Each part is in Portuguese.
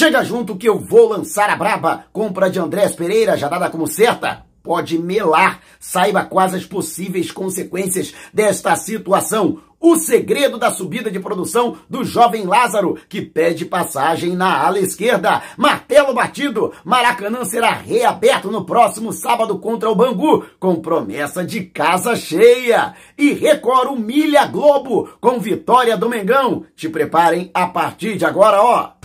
Chega junto que eu vou lançar a braba. Compra de Andrés Pereira, já dada como certa. Pode melar. Saiba quais as possíveis consequências desta situação. O segredo da subida de produção do jovem Lázaro, que pede passagem na ala esquerda. Martelo batido, Maracanã será reaberto no próximo sábado contra o Bangu, com promessa de casa cheia. E Record humilha Globo, com vitória do Mengão. Te preparem a partir de agora, ó.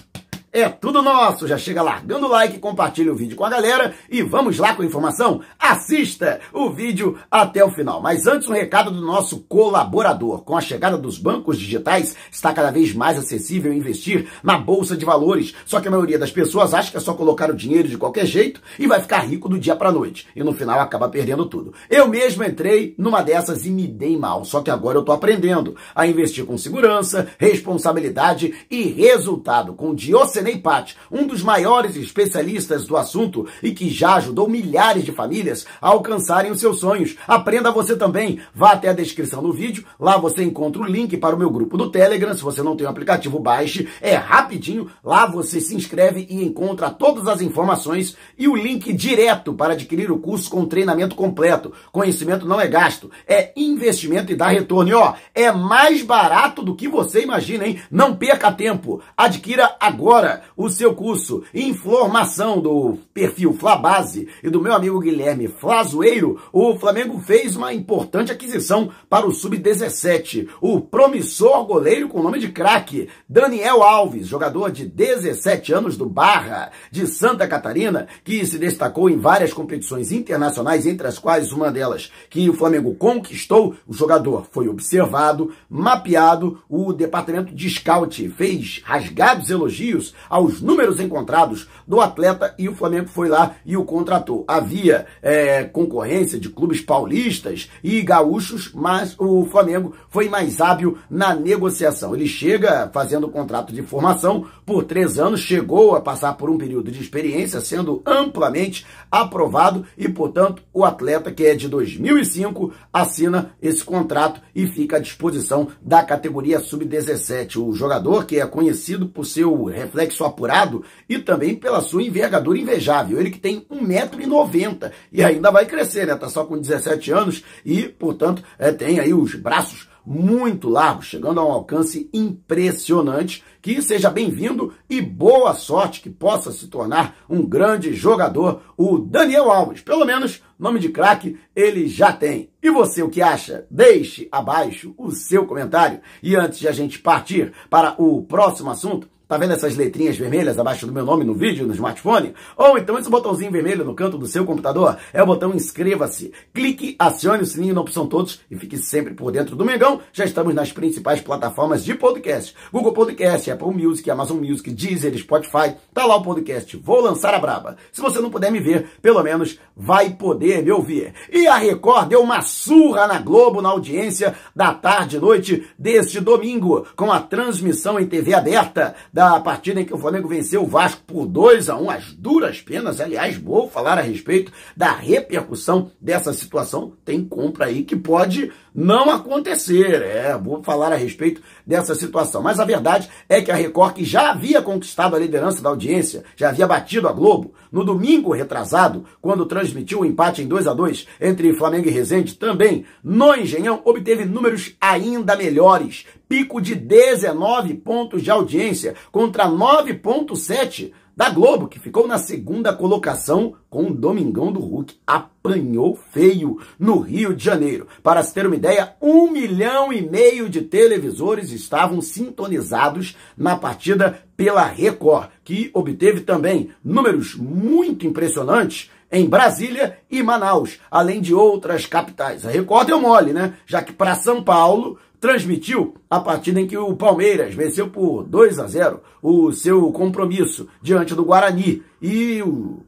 É tudo nosso! Já chega largando o like, compartilha o vídeo com a galera e vamos lá com a informação? Assista o vídeo até o final. Mas antes, um recado do nosso colaborador. Com a chegada dos bancos digitais, está cada vez mais acessível investir na Bolsa de Valores. Só que a maioria das pessoas acha que é só colocar o dinheiro de qualquer jeito e vai ficar rico do dia para noite. E no final acaba perdendo tudo. Eu mesmo entrei numa dessas e me dei mal. Só que agora eu estou aprendendo a investir com segurança, responsabilidade e resultado, com diocese Senei Pat, um dos maiores especialistas do assunto e que já ajudou milhares de famílias a alcançarem os seus sonhos. Aprenda você também. Vá até a descrição do vídeo, lá você encontra o link para o meu grupo do Telegram. Se você não tem o aplicativo, baixe, é rapidinho. Lá você se inscreve e encontra todas as informações e o link direto para adquirir o curso com treinamento completo. Conhecimento não é gasto, é investimento e dá retorno. E ó, é mais barato do que você imagina, hein? Não perca tempo. Adquira agora o seu curso Informação do perfil Flabase e do meu amigo Guilherme Flazoeiro, o Flamengo fez uma importante aquisição para o Sub-17. O promissor goleiro com nome de craque, Daniel Alves, jogador de 17 anos do Barra, de Santa Catarina, que se destacou em várias competições internacionais, entre as quais uma delas que o Flamengo conquistou. O jogador foi observado, mapeado, o departamento de scout fez rasgados elogios aos números encontrados do atleta e o Flamengo foi lá e o contratou. Havia é, concorrência de clubes paulistas e gaúchos, mas o Flamengo foi mais hábil na negociação. Ele chega fazendo o contrato de formação por três anos, chegou a passar por um período de experiência, sendo amplamente aprovado e, portanto, o atleta que é de 2005 assina esse contrato e fica à disposição da categoria sub-17. O jogador que é conhecido por seu reflexo sexo apurado e também pela sua envergadura invejável. Ele que tem 1,90m e ainda vai crescer, né? Tá só com 17 anos e, portanto, é, tem aí os braços muito largos, chegando a um alcance impressionante. Que seja bem-vindo e boa sorte que possa se tornar um grande jogador, o Daniel Alves. Pelo menos nome de craque ele já tem. E você o que acha? Deixe abaixo o seu comentário. E antes de a gente partir para o próximo assunto, Tá vendo essas letrinhas vermelhas abaixo do meu nome no vídeo, no smartphone? Ou então esse botãozinho vermelho no canto do seu computador? É o botão inscreva-se. Clique, acione o sininho na opção todos e fique sempre por dentro do Mengão. Já estamos nas principais plataformas de podcast. Google Podcast, Apple Music, Amazon Music, Deezer, Spotify. Tá lá o podcast. Vou lançar a braba. Se você não puder me ver, pelo menos vai poder me ouvir. E a Record deu uma surra na Globo na audiência da tarde e noite deste domingo, com a transmissão em TV aberta da da partida em que o Flamengo venceu o Vasco por 2 a 1 as duras penas. Aliás, vou falar a respeito da repercussão dessa situação. Tem compra aí que pode não acontecer. É, vou falar a respeito dessa situação. Mas a verdade é que a Record, que já havia conquistado a liderança da audiência, já havia batido a Globo, no domingo retrasado, quando transmitiu o empate em 2 a 2 entre Flamengo e Resende, também no Engenhão, obteve números ainda melhores. Pico de 19 pontos de audiência contra 9,7 da Globo, que ficou na segunda colocação com o Domingão do Hulk. Apanhou feio no Rio de Janeiro. Para se ter uma ideia, um milhão e meio de televisores estavam sintonizados na partida pela Record, que obteve também números muito impressionantes em Brasília e Manaus, além de outras capitais. A Record deu mole, né? Já que para São Paulo transmitiu a partida em que o Palmeiras venceu por 2 a 0 o seu compromisso diante do Guarani e o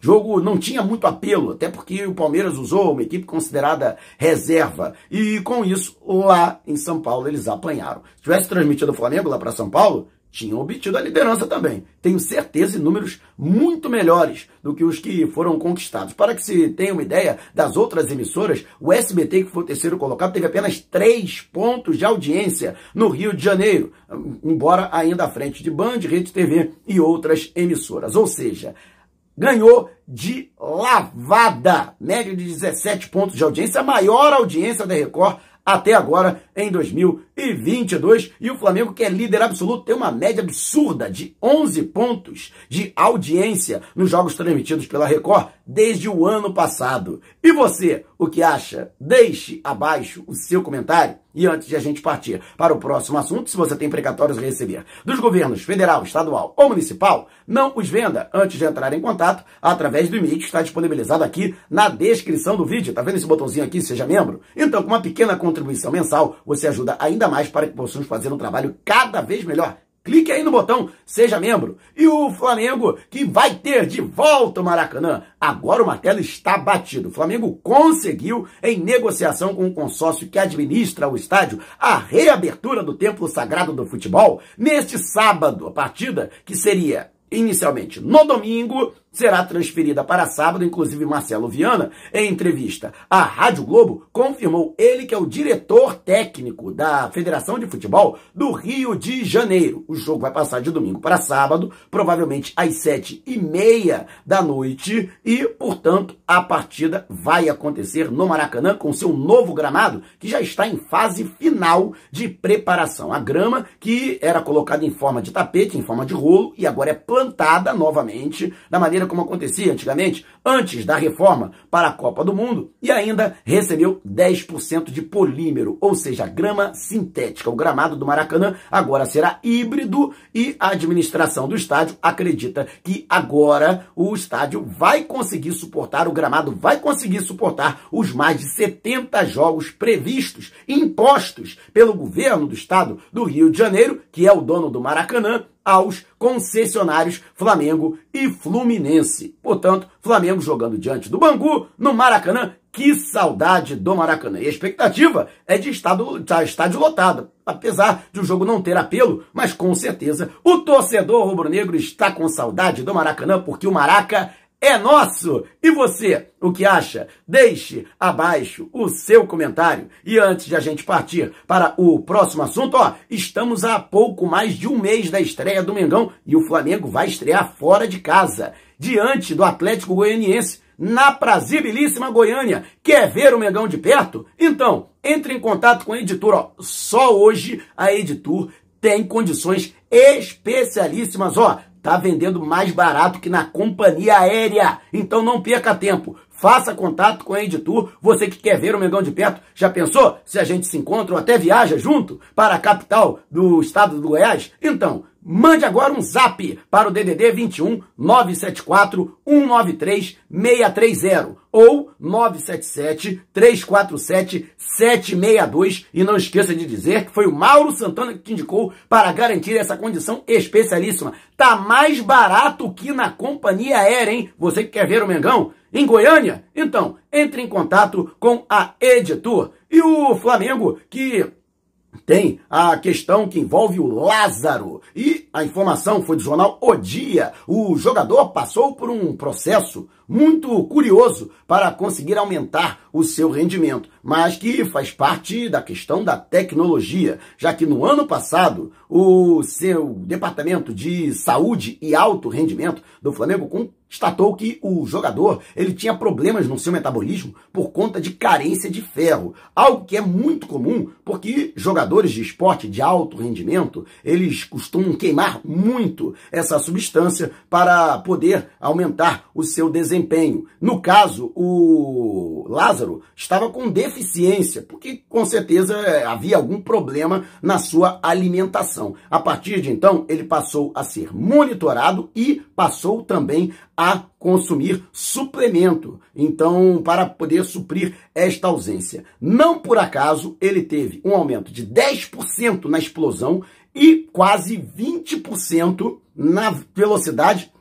jogo não tinha muito apelo, até porque o Palmeiras usou uma equipe considerada reserva. E com isso, lá em São Paulo, eles apanharam. Se tivesse transmitido o Flamengo lá para São Paulo, tinham obtido a liderança também. Tenho certeza em números muito melhores do que os que foram conquistados. Para que se tenha uma ideia das outras emissoras, o SBT, que foi o terceiro colocado, teve apenas três pontos de audiência no Rio de Janeiro, embora ainda à frente de Band, Rede TV e outras emissoras. Ou seja, ganhou de lavada, média de 17 pontos de audiência, a maior audiência da Record até agora em 2022. E o Flamengo, que é líder absoluto, tem uma média absurda de 11 pontos de audiência nos jogos transmitidos pela Record desde o ano passado. E você, o que acha? Deixe abaixo o seu comentário. E antes de a gente partir para o próximo assunto, se você tem precatórios a receber dos governos federal, estadual ou municipal, não os venda antes de entrar em contato através do e-mail que está disponibilizado aqui na descrição do vídeo. Tá vendo esse botãozinho aqui, seja membro? Então, com uma pequena contribuição mensal, você ajuda ainda mais para que possamos fazer um trabalho cada vez melhor clique aí no botão Seja Membro. E o Flamengo que vai ter de volta o Maracanã. Agora o martelo está batido. O Flamengo conseguiu, em negociação com o consórcio que administra o estádio, a reabertura do Templo Sagrado do Futebol neste sábado. A partida que seria inicialmente no domingo será transferida para sábado, inclusive Marcelo Viana, em entrevista à Rádio Globo, confirmou ele que é o diretor técnico da Federação de Futebol do Rio de Janeiro. O jogo vai passar de domingo para sábado, provavelmente às sete e meia da noite, e, portanto, a partida vai acontecer no Maracanã com seu novo gramado, que já está em fase final de preparação. A grama que era colocada em forma de tapete, em forma de rolo, e agora é plantada novamente da maneira como acontecia antigamente, antes da reforma para a Copa do Mundo, e ainda recebeu 10% de polímero, ou seja, grama sintética. O gramado do Maracanã agora será híbrido e a administração do estádio acredita que agora o estádio vai conseguir suportar, o gramado vai conseguir suportar os mais de 70 jogos previstos, impostos pelo governo do estado do Rio de Janeiro, que é o dono do Maracanã, aos concessionários Flamengo e Fluminense. Portanto, Flamengo jogando diante do Bangu, no Maracanã. Que saudade do Maracanã. E a expectativa é de estado, tá, estádio lotado. Apesar de o jogo não ter apelo, mas com certeza o torcedor rubro-negro está com saudade do Maracanã, porque o Maraca é nosso. E você, o que acha? Deixe abaixo o seu comentário. E antes de a gente partir para o próximo assunto, ó, estamos a pouco mais de um mês da estreia do Mengão e o Flamengo vai estrear fora de casa, diante do Atlético Goianiense na prazibilíssima Goiânia. Quer ver o Mengão de perto? Então, entre em contato com a Editor. Ó. Só hoje a Editor tem condições especialíssimas, ó, Tá vendendo mais barato que na companhia aérea. Então não perca tempo. Faça contato com a Editur. Você que quer ver o Mengão de perto, já pensou se a gente se encontra ou até viaja junto para a capital do estado do Goiás? Então, Mande agora um zap para o DDD 21 974 193 630 ou 977 347 762 e não esqueça de dizer que foi o Mauro Santana que te indicou para garantir essa condição especialíssima. Tá mais barato que na companhia aérea, hein? Você que quer ver o Mengão? Em Goiânia? Então, entre em contato com a Editor. E o Flamengo, que tem a questão que envolve o Lázaro. E a informação foi do jornal O Dia. O jogador passou por um processo muito curioso para conseguir aumentar o seu rendimento mas que faz parte da questão da tecnologia, já que no ano passado o seu departamento de saúde e alto rendimento do Flamengo constatou que o jogador ele tinha problemas no seu metabolismo por conta de carência de ferro, algo que é muito comum porque jogadores de esporte de alto rendimento eles costumam queimar muito essa substância para poder aumentar o seu desempenho. No caso, o Lázaro estava com deficiência deficiência, porque com certeza é, havia algum problema na sua alimentação. A partir de então, ele passou a ser monitorado e passou também a consumir suplemento, então, para poder suprir esta ausência. Não por acaso ele teve um aumento de 10% na explosão e quase 20% na velocidade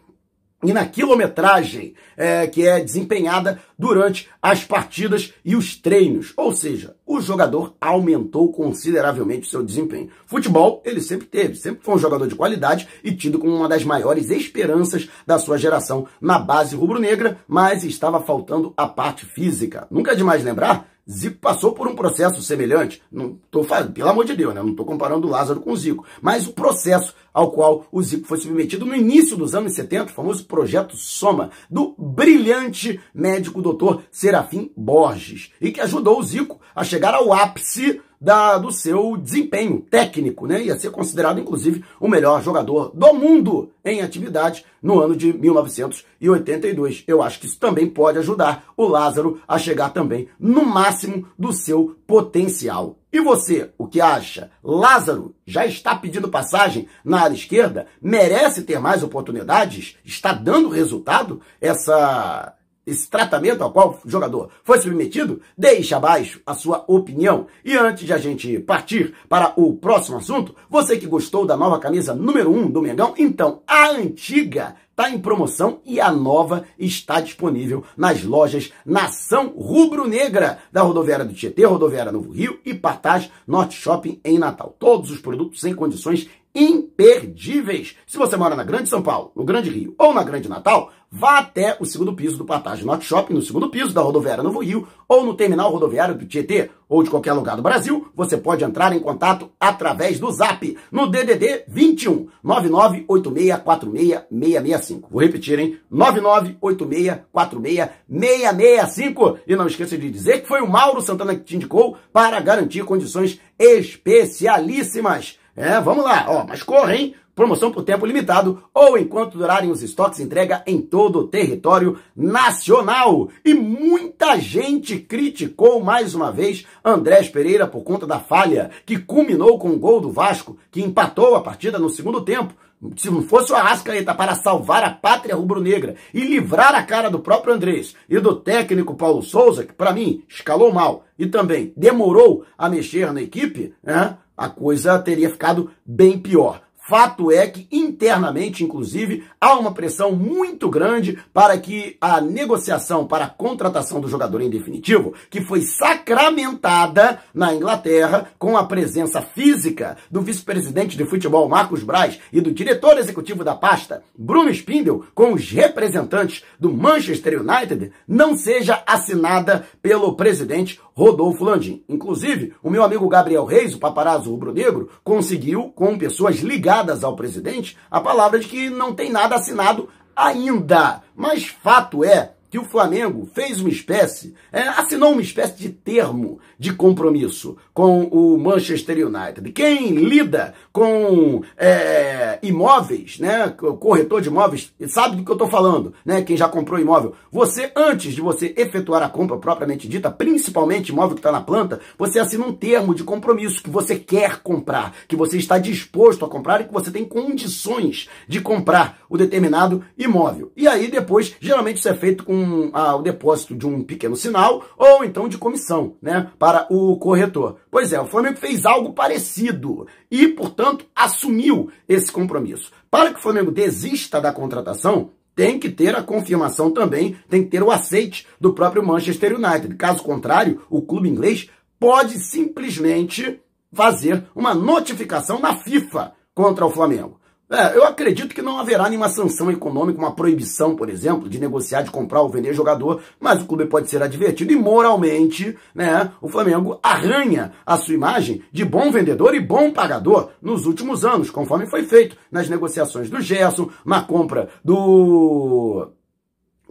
e na quilometragem é, que é desempenhada durante as partidas e os treinos. Ou seja, o jogador aumentou consideravelmente o seu desempenho. Futebol ele sempre teve, sempre foi um jogador de qualidade e tido como uma das maiores esperanças da sua geração na base rubro-negra, mas estava faltando a parte física. Nunca é demais lembrar Zico passou por um processo semelhante, não tô falando, pelo amor de Deus, né? Não estou comparando o Lázaro com o Zico, mas o processo ao qual o Zico foi submetido no início dos anos 70, o famoso projeto Soma, do brilhante médico doutor Serafim Borges, e que ajudou o Zico a chegar ao ápice da, do seu desempenho técnico, né? Ia ser considerado, inclusive, o melhor jogador do mundo em atividade no ano de 1982. Eu acho que isso também pode ajudar o Lázaro a chegar também no máximo do seu potencial. E você, o que acha? Lázaro já está pedindo passagem na área esquerda? Merece ter mais oportunidades? Está dando resultado essa esse tratamento ao qual o jogador foi submetido, deixe abaixo a sua opinião. E antes de a gente partir para o próximo assunto, você que gostou da nova camisa número 1 um do Mengão, então a antiga está em promoção e a nova está disponível nas lojas Nação Rubro Negra da Rodoviária do Tietê, Rodoviária Novo Rio e Partage Norte Shopping em Natal. Todos os produtos em condições imperdíveis. Se você mora na Grande São Paulo, no Grande Rio ou na Grande Natal, vá até o segundo piso do Patagem Not Shopping, no segundo piso da rodoviária Novo Rio ou no terminal rodoviário do Tietê ou de qualquer lugar do Brasil, você pode entrar em contato através do Zap no DDD 21 998646665. Vou repetir, hein? 998646665. E não esqueça de dizer que foi o Mauro Santana que te indicou para garantir condições especialíssimas. É, vamos lá, ó, mas corre, hein? Promoção por tempo limitado ou enquanto durarem os estoques, entrega em todo o território nacional. E muita gente criticou mais uma vez Andrés Pereira por conta da falha que culminou com o gol do Vasco, que empatou a partida no segundo tempo. Se não fosse o Arrascaeta para salvar a pátria rubro-negra e livrar a cara do próprio Andrés e do técnico Paulo Souza, que para mim escalou mal e também demorou a mexer na equipe, né, a coisa teria ficado bem pior. Fato é que internamente, inclusive, há uma pressão muito grande para que a negociação para a contratação do jogador em definitivo, que foi sacramentada na Inglaterra com a presença física do vice-presidente de futebol Marcos Braz e do diretor executivo da pasta Bruno Spindel com os representantes do Manchester United, não seja assinada pelo presidente Rodolfo Landim. Inclusive, o meu amigo Gabriel Reis, o paparazzo rubro-negro, conseguiu com pessoas ligadas dadas ao presidente a palavra de que não tem nada assinado ainda. Mas fato é que o Flamengo fez uma espécie, é, assinou uma espécie de termo de compromisso com o Manchester United. Quem lida com é, imóveis, né, corretor de imóveis, sabe do que eu estou falando, né? Quem já comprou imóvel, você antes de você efetuar a compra propriamente dita, principalmente imóvel que está na planta, você assina um termo de compromisso que você quer comprar, que você está disposto a comprar e que você tem condições de comprar o determinado imóvel. E aí depois, geralmente isso é feito com um, ah, o depósito de um pequeno sinal ou então de comissão né, para o corretor. Pois é, o Flamengo fez algo parecido e, portanto, assumiu esse compromisso. Para que o Flamengo desista da contratação, tem que ter a confirmação também, tem que ter o aceite do próprio Manchester United. Caso contrário, o clube inglês pode simplesmente fazer uma notificação na FIFA contra o Flamengo. É, eu acredito que não haverá nenhuma sanção econômica, uma proibição, por exemplo, de negociar, de comprar ou vender jogador, mas o clube pode ser advertido e moralmente, né, o Flamengo arranha a sua imagem de bom vendedor e bom pagador nos últimos anos, conforme foi feito nas negociações do Gerson, na compra do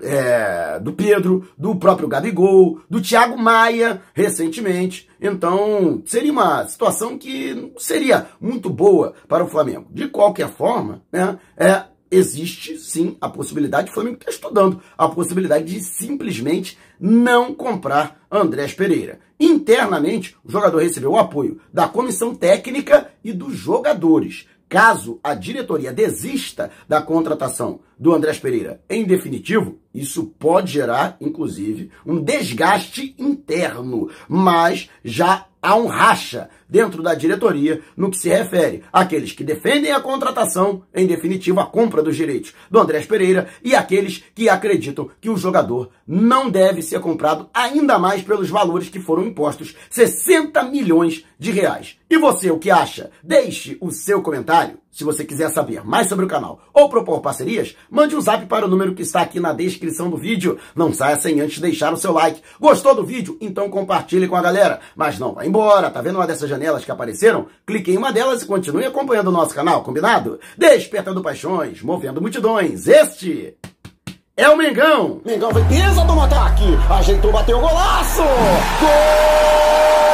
é, do Pedro, do próprio Gabigol, do Thiago Maia, recentemente. Então, seria uma situação que não seria muito boa para o Flamengo. De qualquer forma, né, é, existe sim a possibilidade, o Flamengo está estudando, a possibilidade de simplesmente não comprar Andrés Pereira. Internamente, o jogador recebeu o apoio da comissão técnica e dos jogadores. Caso a diretoria desista da contratação do Andrés Pereira em definitivo, isso pode gerar, inclusive, um desgaste interno, mas já há um racha dentro da diretoria no que se refere àqueles que defendem a contratação, em definitiva a compra dos direitos do Andrés Pereira, e aqueles que acreditam que o jogador não deve ser comprado, ainda mais pelos valores que foram impostos, 60 milhões de reais. E você, o que acha? Deixe o seu comentário. Se você quiser saber mais sobre o canal ou propor parcerias, mande um zap para o número que está aqui na descrição do vídeo. Não saia sem antes deixar o seu like. Gostou do vídeo? Então compartilhe com a galera. Mas não, vai embora embora. Tá vendo uma dessas janelas que apareceram? Clique em uma delas e continue acompanhando o nosso canal, combinado? Despertando paixões, movendo multidões. Este é o Mengão. Mengão vem tesa do ataque. Ajeitou, bateu o golaço. Gol!